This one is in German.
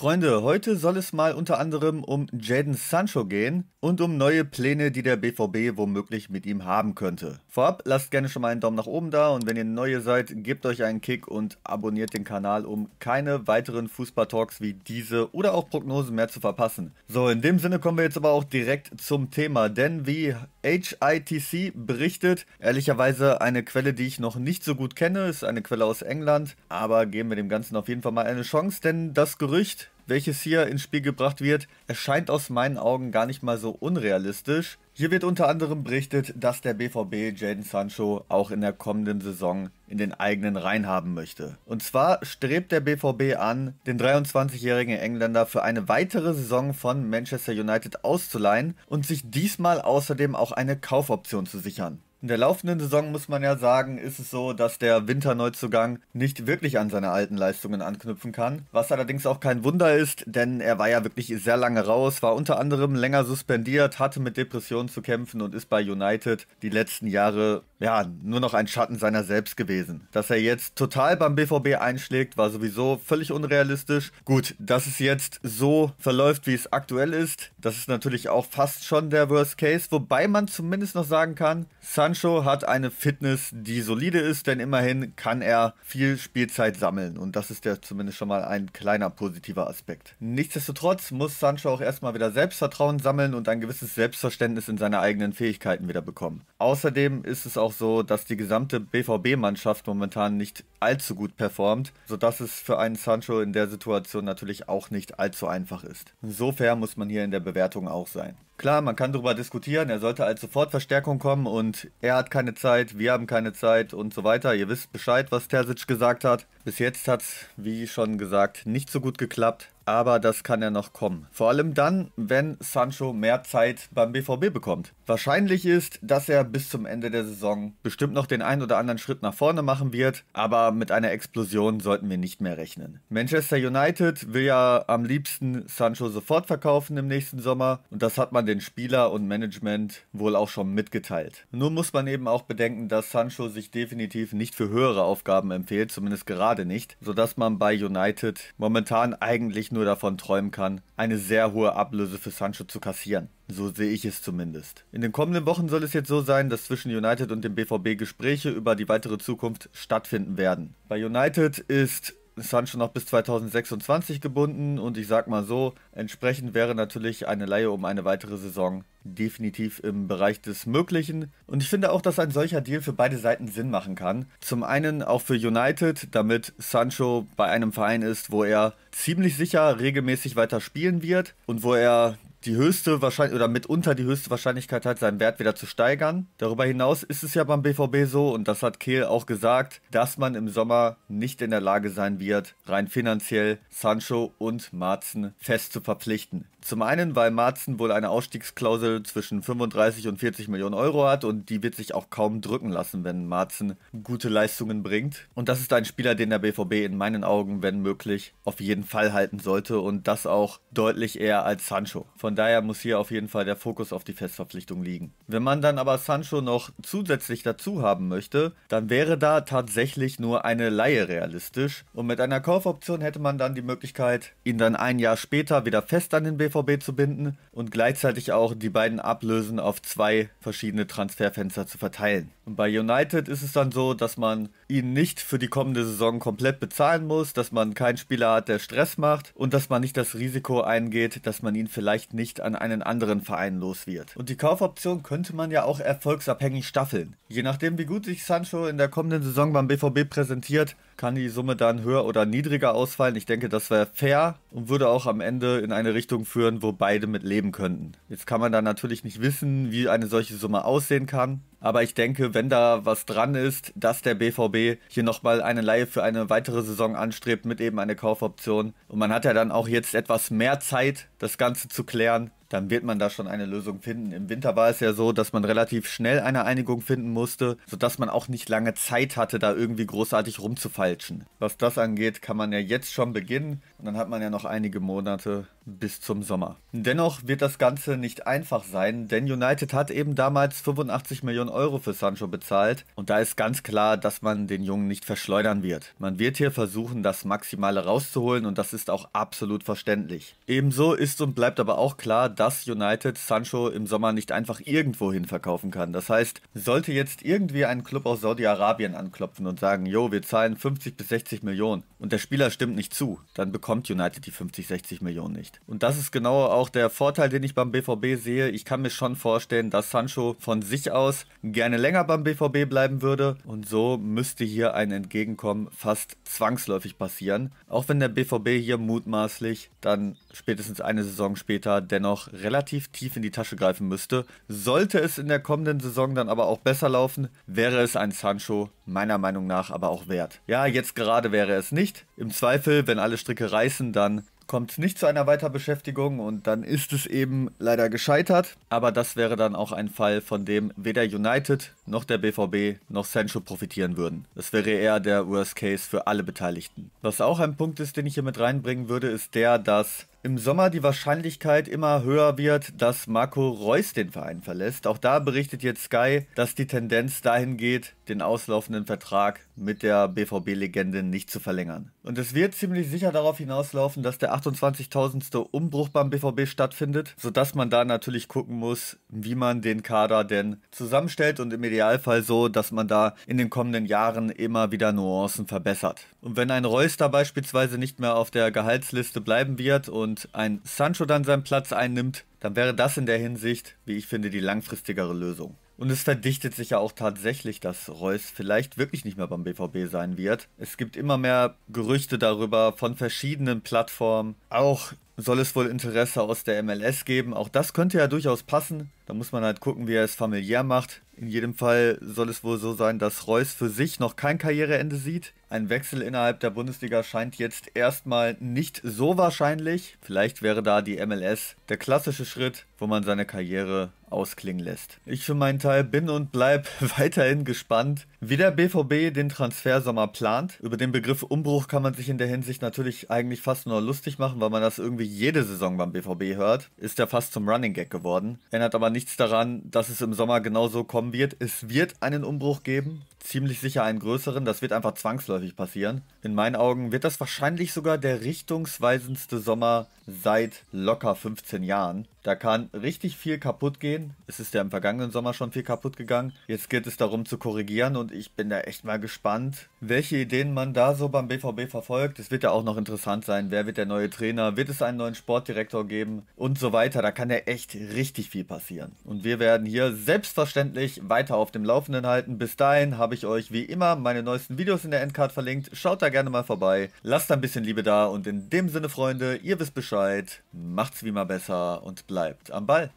Freunde, heute soll es mal unter anderem um Jaden Sancho gehen und um neue Pläne, die der BVB womöglich mit ihm haben könnte. Vorab lasst gerne schon mal einen Daumen nach oben da und wenn ihr neue seid, gebt euch einen Kick und abonniert den Kanal, um keine weiteren Fußballtalks wie diese oder auch Prognosen mehr zu verpassen. So, in dem Sinne kommen wir jetzt aber auch direkt zum Thema, denn wie HITC berichtet, ehrlicherweise eine Quelle, die ich noch nicht so gut kenne, ist eine Quelle aus England, aber geben wir dem Ganzen auf jeden Fall mal eine Chance, denn das Gerücht welches hier ins Spiel gebracht wird, erscheint aus meinen Augen gar nicht mal so unrealistisch. Hier wird unter anderem berichtet, dass der BVB Jaden Sancho auch in der kommenden Saison in den eigenen Reihen haben möchte. Und zwar strebt der BVB an, den 23-jährigen Engländer für eine weitere Saison von Manchester United auszuleihen und sich diesmal außerdem auch eine Kaufoption zu sichern. In der laufenden Saison muss man ja sagen, ist es so, dass der Winterneuzugang nicht wirklich an seine alten Leistungen anknüpfen kann. Was allerdings auch kein Wunder ist, denn er war ja wirklich sehr lange raus, war unter anderem länger suspendiert, hatte mit Depressionen zu kämpfen und ist bei United die letzten Jahre ja, nur noch ein Schatten seiner selbst gewesen. Dass er jetzt total beim BVB einschlägt, war sowieso völlig unrealistisch. Gut, dass es jetzt so verläuft, wie es aktuell ist, das ist natürlich auch fast schon der Worst Case, wobei man zumindest noch sagen kann, Sancho hat eine Fitness, die solide ist, denn immerhin kann er viel Spielzeit sammeln und das ist ja zumindest schon mal ein kleiner positiver Aspekt. Nichtsdestotrotz muss Sancho auch erstmal wieder Selbstvertrauen sammeln und ein gewisses Selbstverständnis in seine eigenen Fähigkeiten wieder bekommen. Außerdem ist es auch auch so, dass die gesamte BVB-Mannschaft momentan nicht allzu gut performt, sodass es für einen Sancho in der Situation natürlich auch nicht allzu einfach ist. Insofern muss man hier in der Bewertung auch sein. Klar, man kann darüber diskutieren, er sollte als Sofortverstärkung kommen und er hat keine Zeit, wir haben keine Zeit und so weiter. Ihr wisst Bescheid, was Terzic gesagt hat. Bis jetzt hat es, wie schon gesagt, nicht so gut geklappt aber das kann ja noch kommen. Vor allem dann, wenn Sancho mehr Zeit beim BVB bekommt. Wahrscheinlich ist, dass er bis zum Ende der Saison bestimmt noch den einen oder anderen Schritt nach vorne machen wird, aber mit einer Explosion sollten wir nicht mehr rechnen. Manchester United will ja am liebsten Sancho sofort verkaufen im nächsten Sommer und das hat man den Spieler und Management wohl auch schon mitgeteilt. Nun muss man eben auch bedenken, dass Sancho sich definitiv nicht für höhere Aufgaben empfiehlt, zumindest gerade nicht, sodass man bei United momentan eigentlich nur nur davon träumen kann, eine sehr hohe Ablöse für Sancho zu kassieren. So sehe ich es zumindest. In den kommenden Wochen soll es jetzt so sein, dass zwischen United und dem BVB Gespräche über die weitere Zukunft stattfinden werden. Bei United ist Sancho noch bis 2026 gebunden und ich sag mal so, entsprechend wäre natürlich eine Laie um eine weitere Saison definitiv im Bereich des Möglichen. Und ich finde auch, dass ein solcher Deal für beide Seiten Sinn machen kann. Zum einen auch für United, damit Sancho bei einem Verein ist, wo er ziemlich sicher regelmäßig weiter spielen wird und wo er die höchste Wahrscheinlichkeit oder mitunter die höchste Wahrscheinlichkeit hat, seinen Wert wieder zu steigern. Darüber hinaus ist es ja beim BVB so, und das hat Kehl auch gesagt, dass man im Sommer nicht in der Lage sein wird, rein finanziell Sancho und Marzen fest zu verpflichten. Zum einen, weil Marzen wohl eine Ausstiegsklausel zwischen 35 und 40 Millionen Euro hat und die wird sich auch kaum drücken lassen, wenn Marzen gute Leistungen bringt. Und das ist ein Spieler, den der BVB in meinen Augen, wenn möglich, auf jeden Fall halten sollte und das auch deutlich eher als Sancho. Von von daher muss hier auf jeden Fall der Fokus auf die Festverpflichtung liegen. Wenn man dann aber Sancho noch zusätzlich dazu haben möchte, dann wäre da tatsächlich nur eine Laie realistisch und mit einer Kaufoption hätte man dann die Möglichkeit, ihn dann ein Jahr später wieder fest an den BVB zu binden und gleichzeitig auch die beiden Ablösen auf zwei verschiedene Transferfenster zu verteilen. Und bei United ist es dann so, dass man ihn nicht für die kommende Saison komplett bezahlen muss, dass man keinen Spieler hat, der Stress macht und dass man nicht das Risiko eingeht, dass man ihn vielleicht nicht nicht an einen anderen Verein los wird. Und die Kaufoption könnte man ja auch erfolgsabhängig staffeln. Je nachdem, wie gut sich Sancho in der kommenden Saison beim BVB präsentiert, kann die Summe dann höher oder niedriger ausfallen. Ich denke, das wäre fair und würde auch am Ende in eine Richtung führen, wo beide mit leben könnten. Jetzt kann man da natürlich nicht wissen, wie eine solche Summe aussehen kann. Aber ich denke, wenn da was dran ist, dass der BVB hier nochmal eine Leihe für eine weitere Saison anstrebt mit eben einer Kaufoption. Und man hat ja dann auch jetzt etwas mehr Zeit, das Ganze zu klären dann wird man da schon eine Lösung finden. Im Winter war es ja so, dass man relativ schnell eine Einigung finden musste, sodass man auch nicht lange Zeit hatte, da irgendwie großartig rumzufalschen. Was das angeht, kann man ja jetzt schon beginnen und dann hat man ja noch einige Monate, bis zum Sommer. Dennoch wird das Ganze nicht einfach sein, denn United hat eben damals 85 Millionen Euro für Sancho bezahlt und da ist ganz klar, dass man den Jungen nicht verschleudern wird. Man wird hier versuchen, das Maximale rauszuholen und das ist auch absolut verständlich. Ebenso ist und bleibt aber auch klar, dass United Sancho im Sommer nicht einfach irgendwohin verkaufen kann. Das heißt, sollte jetzt irgendwie ein Club aus Saudi-Arabien anklopfen und sagen, jo, wir zahlen 50 bis 60 Millionen und der Spieler stimmt nicht zu, dann bekommt United die 50, 60 Millionen nicht. Und das ist genau auch der Vorteil, den ich beim BVB sehe. Ich kann mir schon vorstellen, dass Sancho von sich aus gerne länger beim BVB bleiben würde. Und so müsste hier ein Entgegenkommen fast zwangsläufig passieren. Auch wenn der BVB hier mutmaßlich dann spätestens eine Saison später dennoch relativ tief in die Tasche greifen müsste. Sollte es in der kommenden Saison dann aber auch besser laufen, wäre es ein Sancho meiner Meinung nach aber auch wert. Ja, jetzt gerade wäre es nicht. Im Zweifel, wenn alle Stricke reißen, dann kommt es nicht zu einer Weiterbeschäftigung und dann ist es eben leider gescheitert. Aber das wäre dann auch ein Fall, von dem weder United noch der BVB noch Sancho profitieren würden. Das wäre eher der Worst Case für alle Beteiligten. Was auch ein Punkt ist, den ich hier mit reinbringen würde, ist der, dass im Sommer die Wahrscheinlichkeit immer höher wird, dass Marco Reus den Verein verlässt. Auch da berichtet jetzt Sky, dass die Tendenz dahin geht, den auslaufenden Vertrag mit der BVB-Legende nicht zu verlängern. Und es wird ziemlich sicher darauf hinauslaufen, dass der 28.000. Umbruch beim BVB stattfindet, sodass man da natürlich gucken muss, wie man den Kader denn zusammenstellt und im Idealfall so, dass man da in den kommenden Jahren immer wieder Nuancen verbessert. Und wenn ein Reus da beispielsweise nicht mehr auf der Gehaltsliste bleiben wird und und ein Sancho dann seinen Platz einnimmt, dann wäre das in der Hinsicht, wie ich finde, die langfristigere Lösung. Und es verdichtet sich ja auch tatsächlich, dass Reus vielleicht wirklich nicht mehr beim BVB sein wird. Es gibt immer mehr Gerüchte darüber von verschiedenen Plattformen. Auch soll es wohl Interesse aus der MLS geben. Auch das könnte ja durchaus passen. Da muss man halt gucken, wie er es familiär macht. In jedem Fall soll es wohl so sein, dass Reus für sich noch kein Karriereende sieht. Ein Wechsel innerhalb der Bundesliga scheint jetzt erstmal nicht so wahrscheinlich. Vielleicht wäre da die MLS der klassische Schritt, wo man seine Karriere ausklingen lässt. Ich für meinen Teil bin und bleib weiterhin gespannt, wie der BVB den Transfersommer plant. Über den Begriff Umbruch kann man sich in der Hinsicht natürlich eigentlich fast nur lustig machen, weil man das irgendwie jede Saison beim BVB hört. Ist ja fast zum Running Gag geworden. Ändert aber nichts daran, dass es im Sommer genauso kommen wird. Es wird einen Umbruch geben ziemlich sicher einen größeren. Das wird einfach zwangsläufig passieren. In meinen Augen wird das wahrscheinlich sogar der richtungsweisendste Sommer seit locker 15 Jahren. Da kann richtig viel kaputt gehen. Es ist ja im vergangenen Sommer schon viel kaputt gegangen. Jetzt geht es darum zu korrigieren und ich bin da echt mal gespannt, welche Ideen man da so beim BVB verfolgt. Es wird ja auch noch interessant sein, wer wird der neue Trainer, wird es einen neuen Sportdirektor geben und so weiter. Da kann ja echt richtig viel passieren. Und wir werden hier selbstverständlich weiter auf dem Laufenden halten. Bis dahin habe ich euch wie immer meine neuesten Videos in der Endcard verlinkt. Schaut da gerne mal vorbei. Lasst ein bisschen Liebe da und in dem Sinne, Freunde, ihr wisst Bescheid. Arbeit, macht's wie immer besser und bleibt am Ball.